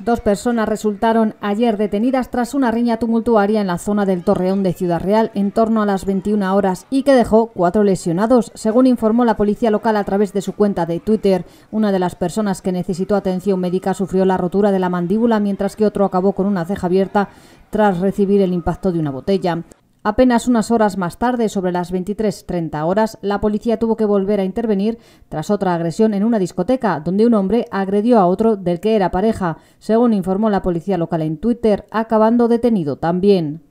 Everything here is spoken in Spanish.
Dos personas resultaron ayer detenidas tras una riña tumultuaria en la zona del Torreón de Ciudad Real en torno a las 21 horas y que dejó cuatro lesionados, según informó la policía local a través de su cuenta de Twitter. Una de las personas que necesitó atención médica sufrió la rotura de la mandíbula mientras que otro acabó con una ceja abierta tras recibir el impacto de una botella. Apenas unas horas más tarde, sobre las 23.30 horas, la policía tuvo que volver a intervenir tras otra agresión en una discoteca, donde un hombre agredió a otro del que era pareja, según informó la policía local en Twitter, acabando detenido también.